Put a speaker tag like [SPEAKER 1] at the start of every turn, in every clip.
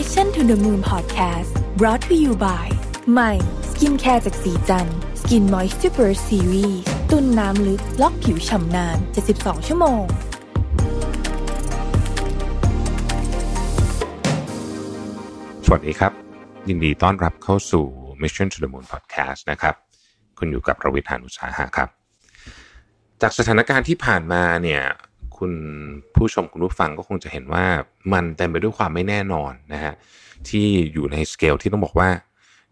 [SPEAKER 1] Mission to the Moon Podcast brought to you by ใหม่สกินแคร์จากสีจันสกินมอยส์เจอร์ซีรีส์ตุ้นน้ำลึก ล็อกผิวฉ่ำนาน72 ชั่วโมง สวัสดีครับ ยินดีต้อนรับเข้าสู่ Mission to the Moon Podcast นะครับ คุณอยู่กับประวิทยานุสาหะครับ จากสถานการณ์ที่ผ่านมาเนี่ยุณผู้ชมคุณผู้ฟังก็คงจะเห็นว่ามันเต็มไปด้วยความไม่แน่นอนนะฮะที่อยู่ในสเกลที่ต้องบอกว่า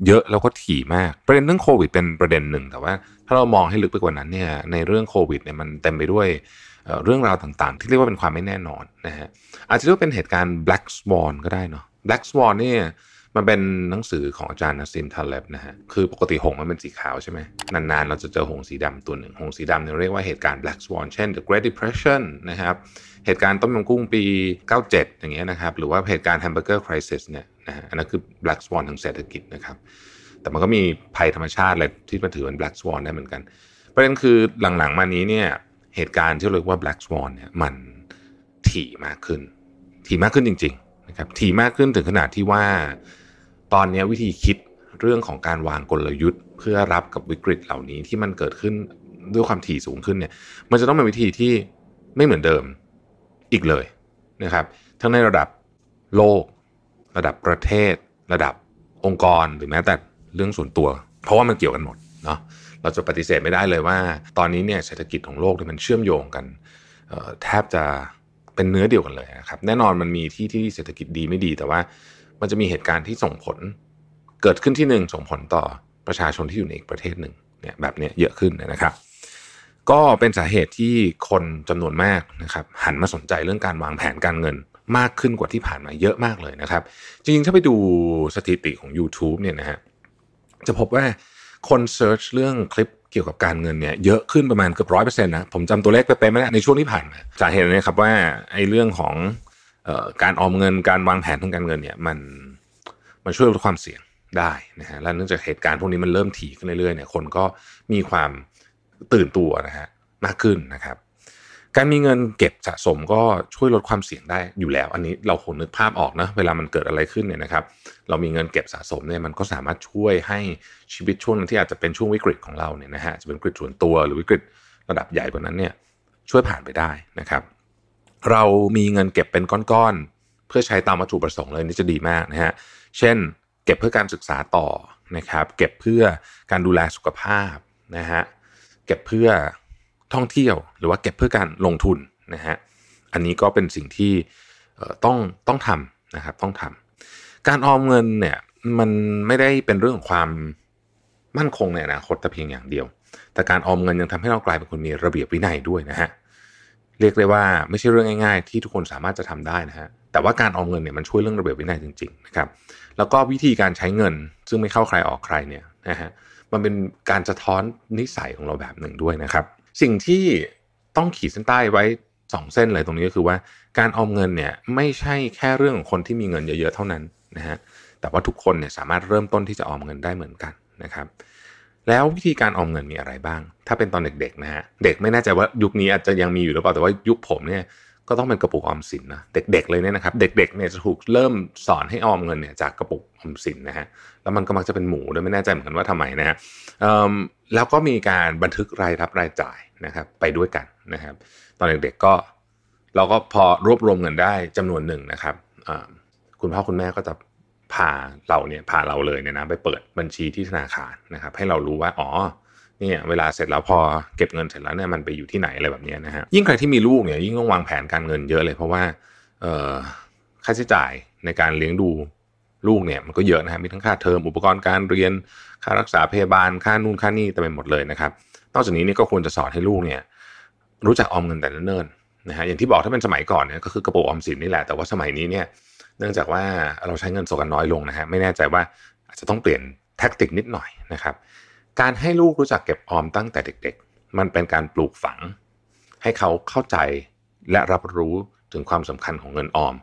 [SPEAKER 1] เยอะแล้วก็ถี่มากประเด็นเรื่องโควิดเป็นประเด็นหนึ่งแต่ว่า ถ้าเรามองให้ลึกไปกว่านั้นเนี่ยในเรื่องโควิดเนี่ยมันเต็มไปด้วยเรื่องราวต่างๆ ที่เรียกว่าเป็นความไม่แน่นอนนะฮะอาจจะเรียกเป็นเหตุการณ์ black swan ก็ได้เนาะ black swan เนี่ยมันเป็นหนังสือของอาจารย์นัสซินทาเลบนะฮะ คือปกติหงมันเป็นสีขาวใช่ไหม นานๆ เราจะเจอหงสีดำตัวหนึ่งหงสีดำเนี่ยเรียกว่าเหตุการณ์ Black Swan เช่น The Great Depression นะครับ เหตุการณ์ต้มยำกุ้งปี 97 อย่างเงี้ยนะครับ หรือว่าเหตุการณ์ Hamburger Crisis เนี่ยนะฮะ อันนั้นคือ Black Swan ทางเศรษฐกิจนะครับ แต่มันก็มีภัยธรรมชาติอะไรที่มันถือเป็น Black Swan ได้เหมือนกันประเด็นคือหลังๆมานี้เนี่ย เหตุการณ์ที่เรียกว่า Black Swan เนี่ย มันถี่มากขึ้น ถี่มากขึ้นจริงๆนะครับถี่มากขึ้นถึงขนาดที่ว่าตอนนี้วิธีคิดเรื่องของการวางกลยุทธ์ เพื่อรับกับวิกฤตเหล่านี้ที่มันเกิดขึ้นด้วยความถี่สูงขึ้นเนี่ยมันจะต้องเป็นวิธีที่ไม่เหมือนเดิมอีกเลยนะครับทั้งในระดับโลก ระดับประเทศ ระดับองค์กรหรือแม้แต่เรื่องส่วนตัว เพราะว่ามันเกี่ยวกันหมดเนาะเราจะปฏิเสธไม่ได้เลยว่า ตอนนี้เนี่ยเศรษฐกิจของโลกที่มันเชื่อมโยงกันแทบจะเป็นเนื้อเดียวกันเลยนะครับแน่นอนมันมีที่ที่เศรษฐกิจดีไม่ดีแต่ว่ามันจะมีเหตุการณ์ที่ส่งผลเกิดขึ้นที่หนึ่งส่งผลต่อประชาชนที่อยู่ในอีกประเทศหนึ่งเนี่ยแบบนี้เยอะขึ้นนะครับ ก็เป็นสาเหตุที่คนจำนวนมากนะครับหันมาสนใจเรื่องการวางแผนการเงินมากขึ้นกว่าที่ผ่านมาเยอะมากเลยนะครับ จริงๆ ถ้าไปดูสถิติของ YouTube เนี่ยนะฮะจะพบว่าคนเซิร์ชเรื่องคลิปเกี่ยวกับการเงินเนี่ยเยอะขึ้นประมาณเกือบร้อยเปอร์เซ็นต์นะผมจำตัวเลขไปเป๊ะไม่ได้ในช่วงที่ผ่านมาสาเหตุนี้ครับว่าไอ้เรื่องของการออมเงินการวางแผนทางการเงินเนี่ยมันมันช่วยลดความเสี่ยงได้นะฮะและเนื่องจากเหตุการณ์พวกนี้มันเริ่มถี่ขึ้นเรื่อยๆเนี่ยคนก็มีความตื่นตัวนะฮะมากขึ้นนะครับ การมีเงินเก็บสะสม ก็ช่วยลดความเสี่ยงได้อยู่แล้ว อันนี้เราคงนึกภาพออกนะเวลามันเกิดอะไรขึ้นเนี่ยนะครับ เรามีเงินเก็บสะสมเนี่ยมันก็สามารถช่วยให้ชีวิตช่วงที่อาจจะเป็นช่วงวิกฤตของเราเนี่ยนะฮะจะเป็นวิกฤตส่วนตัวหรือวิกฤตระดับใหญ่กว่านั้นเนี่ยช่วยผ่านไปได้นะครับเรามีเงินเก็บเป็นก้อนๆเพื่อใช้ตามวัตถุประสงค์เลยนี่จะดีมากนะฮะ เช่นเก็บเพื่อการศึกษาต่อนะครับเก็บเพื่อการดูแลสุขภาพนะฮะเก็บเพื่อท่องเที่ยวหรือว่าเก็บเพื่อการลงทุนนะฮะอันนี้ก็เป็นสิ่งที่ต้องต้องทำนะครับต้องทำการออมเงินเนี่ยมันไม่ได้เป็นเรื่องของความมั่นคงในอนาคตแต่เพียงอย่างเดียว แต่การออมเงินยังทำให้เรากลายเป็นคนมีระเบียบวินัยด้วยนะฮะเรียกได้ว่าไม่ใช่เรื่องง่ายๆที่ทุกคนสามารถจะทำได้นะฮะแต่ว่าการออมเงินเนี่ยมันช่วยเรื่องระเบียบวินัยจริงๆนะครับแล้วก็วิธีการใช้เงินซึ่งไม่เข้าใครออกใครเนี่ยนะฮะมันเป็นการสะท้อนนิสัยของเราแบบหนึ่งด้วยนะครับ สิ่งที่ต้องขีดเส้นใต้ไว้ 2 เส้นเลยตรงนี้ก็คือว่า การออมเงินเนี่ยไม่ใช่แค่เรื่องของคนที่มีเงินเยอะ ๆ เท่านั้นนะฮะแต่ว่าทุกคนเนี่ยสามารถเริ่มต้นที่จะออมเงินได้เหมือนกันนะครับแล้ววิธีการออมเงินมีอะไรบ้าง ถ้าเป็นตอนเด็กๆนะฮะ เด็กไม่แน่ใจว่ายุคนี้อาจจะยังมีอยู่หรือเปล่า แต่ว่ายุคผมเนี่ยก็ต้องเป็นกระปุกออมสินนะ เด็กๆเลยเนี่ยนะครับ เด็กๆเนี่ยจะถูกเริ่มสอนให้ออมเงินเนี่ยจากกระปุกออมสินนะฮะ แล้วมันก็มักจะเป็นหมูด้วยไม่แน่ใจเหมือนกันว่าทำไมนะฮะแล้วก็มีการบันทึก รายรับรายจ่ายนะครับ ไปด้วยกันนะครับ ตอนเด็ก ๆก็ เราก็พอรวบรวมเงินได้จำนวนหนึ่งนะครับ คุณพ่อคุณแม่ก็จะพาเราเนี่ย พาเราเลยเนี่ยนะไปเปิดบัญชีที่ธนาคารนะครับให้เรารู้ว่าอ๋อเนี่ยเวลาเสร็จแล้วพอเก็บเงินเสร็จแล้วเนี่ยมันไปอยู่ที่ไหน อะไร แบบนี้นะฮะยิ่งใครที่มีลูกเนี่ยยิ่งต้องวางแผนการเงินเยอะเลย เพราะว่าค่าใช้จ่ายในการเลี้ยงดูลูกเนี่ยมันก็เยอะนะฮะมีทั้งค่าเทอมอุปกรณ์การเรียนค่ารักษาพยาบาลค่านู่นค่านี่เต็มไปหมดเลยนะครับนอกจากนี้นี่ก็ควรจะสอนให้ลูกเนี่ย รู้จักออมเงินแต่เนิ่นๆนะฮะอย่างที่บอกถ้าเป็นสมัยก่อนเนี่ยก็คือกระปุกออมสินนี่แหละแต่ว่าสมัยนี้เนี่ยเนื่องจากว่าเราใช้เงินสดกันน้อยลงนะฮะไม่แน่ใจว่าอาจจะต้องเปลี่ยนแท็กติกนิดหน่อยนะครับ การให้ลูกรู้จักเก็บออมตั้งแต่เด็กๆ มันเป็นการปลูกฝัง ให้เขาเข้าใจและรับรู้ถึงความสำคัญของเงินออม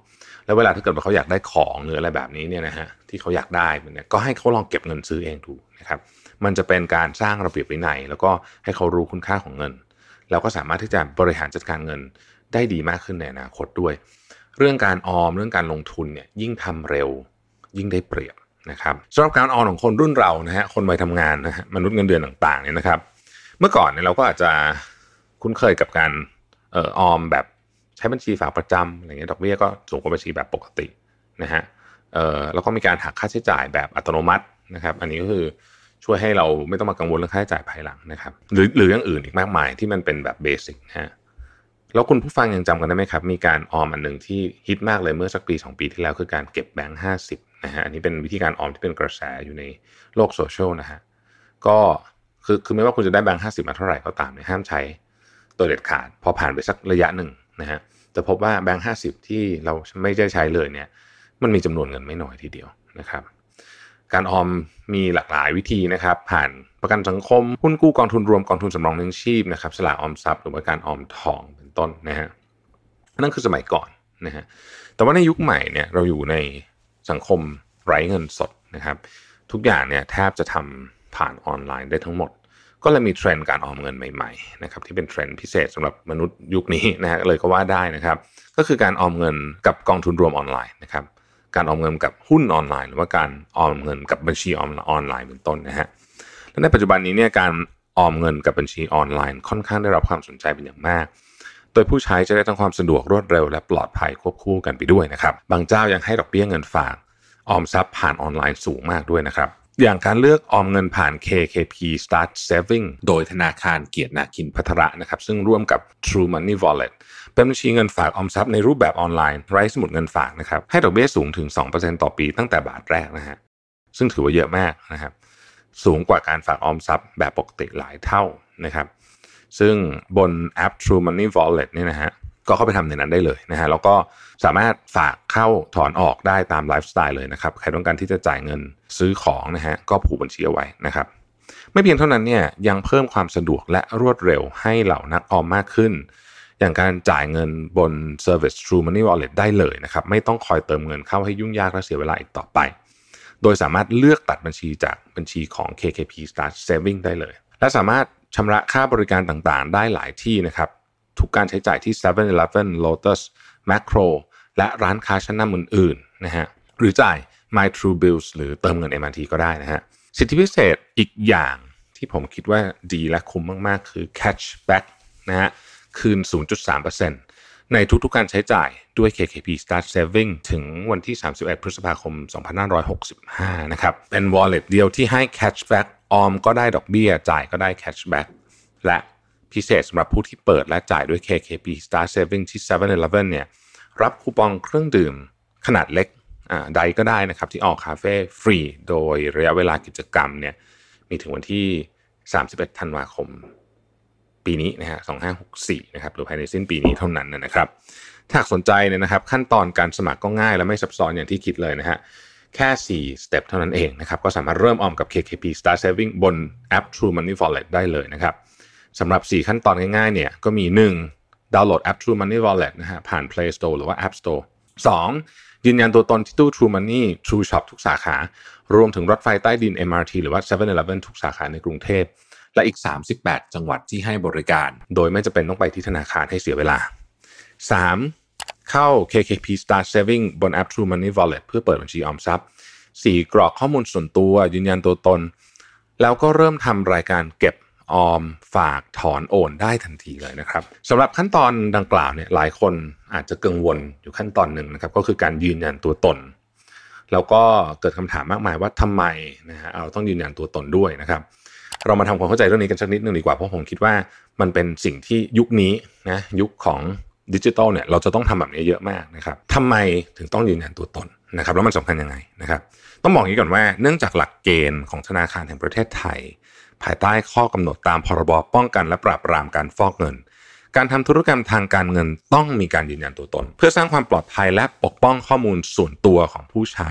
[SPEAKER 1] แล้วเวลาถ้าเกิดว่าเขาอยากได้ของหรืออะไรแบบนี้เนี่ยนะฮะที่เขาอยากได้เนี่ยก็ให้เขาลองเก็บเงินซื้อเองดูนะครับ มันจะเป็นการสร้างระเบียบวินัยแล้วก็ให้เขารู้คุณค่าของเงินเราก็สามารถที่จะบริหารจัดการเงินได้ดีมากขึ้นในอนาคตด้วยเรื่องการออมเรื่องการลงทุนเนี่ยยิ่งทำเร็วยิ่งได้เปรียบนะครับสำหรับการออม ของคนรุ่นเรานะฮะคนวัยทำงานนะฮะมนุษย์เงินเดือนต่างๆเนี่ยนะครับ เมื่อก่อนเนี่ยเราก็อาจจะคุ้นเคยกับการเออออมแบบใช้บัญชีฝากประจำอะไรเงี้ยดอกเบี้ยก็สูงกว่าบัญชีแบบปกตินะฮะเออแล้วก็มีการหักค่าใช้จ่ายแบบอัตโนมัตินะครับ อันนี้ก็คือช่วยให้เราไม่ต้องมากังวลเรื่องค่าใช้จ่ายภายหลังนะครับ หรือหรืออย่างอื่นอีกมากมายที่มันเป็นแบบเบสิกนะฮะแล้วคุณผู้ฟังยังจำกันได้ไหมครับ มีการออมอันหนึ่งที่ฮิตมากเลยเมื่อสักปี 2 ปีที่แล้ว คือการเก็บแบงค์ห้าสิบนะฮะ อันนี้เป็นวิธีการออมที่เป็นกระแสอยู่ในโลกโซเชียลนะฮะ ก็คือคือไม่ว่าคุณจะได้แบงค์ห้าสิบมาเท่าไหร่ก็ตามเนี่ยห้ามใช้ตัวเด็ดขาด พอผ่านไปสักระยะหนึ่งนะฮะ จะพบว่าแบงค์ห้าสิบที่เราไม่ได้ใช้เลยเนี่ย มันมีจำนวนเงินไม่น้อยทีเดียวนะครับ การออมมีหลากหลายวิธีนะครับ ผ่านประกันสังคมหุ้นกู้กองทุนรวมกองทุนสำรองเลี้ยงชีพนะครับ สลากออมทรัพย์หรือว่าการออมทองต้นนะฮะนั่นคือสมัยก่อนนะฮะแต่ว่าในยุคใหม่เนี่ยเราอยู่ในสังคมไร้เงินสดนะครับทุกอย่างเนี่ยแทบจะทำผ่านออนไลน์ได้ทั้งหมด ก็เลยมีเทรนด์การออมเงินใหม่ๆนะครับที่เป็นเทรนด์พิเศษ สำหรับมนุษย์ยุคนี้นะฮะเลยก็ว่าได้นะครับก็คือการออมเงินกับกองทุนรวมออนไลน์นะครับการออมเงินกับหุ้นออนไลน์ หรือว่าการออมเงินกับบัญชีออนไลน์เป็นต้นนะฮะและในปัจจุบันนี้เนี่ยการออมเงินกับบัญชีออนไลน์ ค่อนข้างได้รับความสนใจเป็นอย่างมากโดยผู้ใช้จะได้ทั้งความสะดวกรวดเร็วและปลอดภัยควบคู่กันไปด้วยนะครับ บางเจ้ายังให้ดอกเบี้ยเงินฝากออมทรัพย์ผ่านออนไลน์สูงมากด้วยนะครับ อย่างการเลือกออมเงินผ่าน KKP Start Saving โดยธนาคารเกียรตินาคินพัทระนะครับ ซึ่งร่วมกับ True Money Wallet เป็นบัญชีเงินฝากออมทรัพย์ในรูปแบบออนไลน์ ไร้สมุดเงินฝากนะครับ ให้ดอกเบี้ยสูงถึง 2%ต่อปี ตั้งแต่บาทแรกนะฮะ ซึ่งถือว่าเยอะมากนะครับ สูงกว่าการฝากออมทรัพย์แบบปกติหลายเท่านะครับซึ่งบนแอป True Money Wallet นี่นะฮะก็เข้าไปทำในนั้นได้เลยนะฮะแล้วก็สามารถฝากเข้าถอนออกได้ตามไลฟ์สไตล์เลยนะครับ ใครต้องการที่จะจ่ายเงินซื้อของนะฮะก็ผูกบัญชีเอาไว้นะครับ ไม่เพียงเท่านั้นเนี่ยยังเพิ่มความสะดวกและรวดเร็วให้เหล่านักออมมากขึ้น อย่างการจ่ายเงินบน Service True Money Wallet ได้เลยนะครับ ไม่ต้องคอยเติมเงินเข้าให้ยุ่งยากและเสียเวลาอีกต่อไป โดยสามารถเลือกตัดบัญชีจากบัญชีของ KKP Start Saving ได้เลย และสามารถชำระค่าบริการต่างๆ ได้หลายที่นะครับทุกการใช้จ่ายที่7 e เ e ่ e อ Lotus m a c ค o และร้านค้าชั้นนำอื่นๆนะฮะหรือจ่าย My True Bills หรือเติมเงิน MRT ก็ได้นะฮะสิทธิพิเศษอีกอย่างที่ผมคิดว่าดีและคุ้มมากๆ คือ Catchback นะฮะคืน 0.3%ในทุกๆการใช้จ่ายด้วย KKP Start Saving ถึงวันที่ 31 พฤษภาคม 2565 นะครับ เป็น wallet เดียวที่ให้ Catchback ออมก็ได้ดอกเบี้ย จ่ายก็ได้แคชแบ็กและพิเศษสำหรับผู้ที่เปิดและจ่ายด้วย KKP Star Saving ที่7 e เ e ่ e เนี่ยรับคูปองเครื่องดื่มขนาดเล็กใดก็ได้นะครับ ที่ออกคาเฟ่ฟรีโดยระยะเวลากิจกรรมเนี่ยมีถึงวันที่ 31ธันวาคม ปีนี้นะฮะ2564นะครับหรือภายในสิ้นปีนี้เท่านั้นนะครับ ถ้าสนใจเนี่ยนะครับขั้นตอนการสมัครก็ง่ายและไม่ซับซ้อนอย่างที่คิดเลยนะฮะแค่4สเต็ปเท่านั้นเองนะครับก็สามารถเริ่มออมกับ KKP Star Saving บนแอป True Money Wallet ได้เลยนะครับสำหรับ 4 ขั้นตอนง่ายๆเนี่ยก็มี 1. ดาวน์โหลดแอป True Money Wallet นะฮะผ่าน Play Store หรือว่า App Store 2. ยืนยันตัวตนที่ตู้ True Money True Shop ทุกสาขา รวมถึงรถไฟใต้ดิน MRT หรือว่า7 e l e v e n ทุกสาขาในกรุงเทพและอีก 38 จังหวัดที่ให้บริการ โดยไม่จำเป็นต้องไปที่ธนาคารให้เสียเวลา 3. เข้า KKP Start Saving บนแอป True Money Wallet เพื่อเปิดบัญชีออมทรัพย์ 4. กรอกข้อมูลส่วนตัว ยืนยันตัวตน แล้วก็เริ่มทำรายการเก็บออมฝากถอนโอนได้ทันทีเลยนะครับสำหรับขั้นตอนดังกล่าวเนี่ยหลายคนอาจจะกังวลอยู่ขั้นตอนหนึ่งนะครับ ก็คือการยืนยันตัวตน แล้วก็เกิดคำถามมากมายว่าทำไมนะฮะเราต้องยืนยันตัวตนด้วยนะครับเรามาทำความเข้าใจเรื่องนี้กันสักนิดนึงดีกว่าเพราะผมคิดว่า มันเป็นสิ่งที่ยุคนี้นะยุคของดิจิทัลเนี่ยเราจะต้องทำแบบนี้ เยอะมากนะครับทำไมถึงต้องยืนยันตัวตนนะครับแล้วมันสำคัญยังไงนะครับต้องบอกอย่างนี้ก่อนว่าเนื่องจากหลักเกณฑ์ของธนาคารแห่งประเทศไทย ภายใต้ข้อกำหนดตามพรบป้องกันและปราบปรามการฟอกเงิน การทำธุรกรรมทางการเงินต้องมีการยืนยันตัวตน เพื่อสร้างความปลอดภัยและปกป้องข้อมูลส่วนตัวของผู้ใช้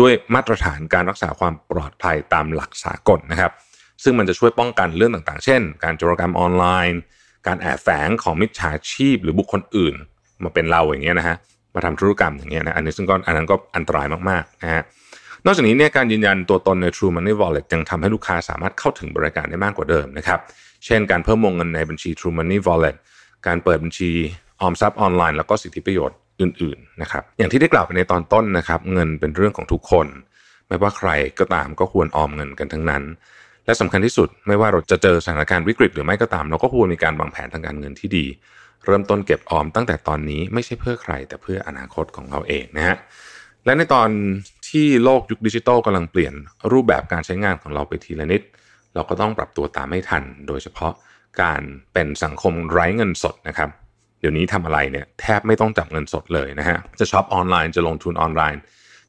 [SPEAKER 1] ด้วยมาตรฐานการรักษาความปลอดภัยตามหลักสากลนนะครับซึ่งมันจะช่วยป้องกันเรื่องต่าง ๆ เช่น การโจรกรรมออนไลน์การแอบแฝงของมิจฉาชีพหรือบุคคลอื่น มาเป็นเราอย่างเงี้ยนะฮะ มาทำธุรกรรมอย่างเงี้ยนะอันนี้ซึ่งก็อันนั้นก็อันตรายมากๆนะฮะนอกจากนี้เนี่ยการยืนยันตัวตนใน True Money Wallet ยังทำให้ลูกค้าสามารถเข้าถึงบริการได้มากกว่าเดิมนะครับ เช่นการเพิ่มวงเงินในบัญชี True Money Wallet การเปิดบัญชีออมทรัพย์ออนไลน์แล้วก็สิทธิประโยชน์อื่นๆ นะครับ อย่างที่ได้กล่าวไปในตอนต้นนะครับ เงินเป็นเรื่องของทุกคน ไม่ว่าใครก็ตามก็ควรออมเงินกันทั้งนั้นและสำคัญที่สุดไม่ว่าเราจะเจอสถานการณ์วิกฤต หรือไม่ก็ตามเราก็ควรมีการวางแผนทางการเงินที่ดี เริ่มต้นเก็บออม ตั้งแต่ตอนนี้ไม่ใช่เพื่อใคร แต่เพื่ออนาคตของเราเองนะฮะและในตอนที่โลกยุคดิจิทัลกำลังเปลี่ยนรูปแบบการใช้งานของเราไปทีละนิด เราก็ต้องปรับตัวตามให้ทัน โดยเฉพาะการเป็นสังคมไร้เงินสดนะครับ เดี๋ยวนี้ทำอะไรเนี่ยแทบไม่ต้องจับเงินสดเลยนะฮะจะช็อปออนไลน์จะลงทุนออนไลน์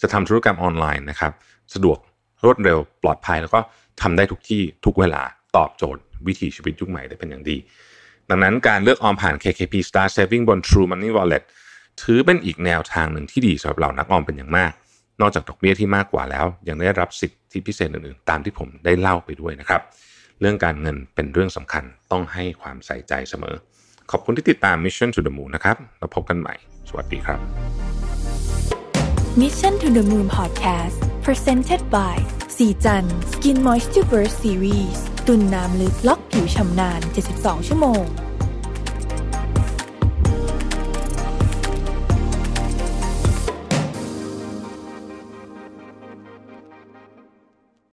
[SPEAKER 1] จะทำธุรกรรมออนไลน์นะครับสะดวกรวดเร็วปลอดภัยแล้วก็ทำได้ทุกที่ทุกเวลาตอบโจทย์วิถีชีวิตยุคใหม่ได้เป็นอย่างดี ดังนั้นการเลือกออมผ่าน KKP Star Saving บน True Money Wallet ถือเป็นอีกแนวทางหนึ่งที่ดีสำหรับเหล่านักออมเป็นอย่างมาก นอกจากดอกเบี้ยที่มากกว่าแล้ว ยังได้รับสิทธิพิเศษอื่นๆ ตามที่ผมได้เล่าไปด้วยนะครับ เรื่องการเงินเป็นเรื่องสำคัญต้องให้ความใส่ใจเสมอ ขอบคุณที่ติดตาม Mission to the Moon นะครับเราพบกันใหม่ สวัสดีครับ Mission to the Moon Podcast Presented by สีจันสกินมอยส์เจอร์รเซีรีส์ตุ่นน้ำลึกล็อกผิวชํำนาน72 ชั่วโมง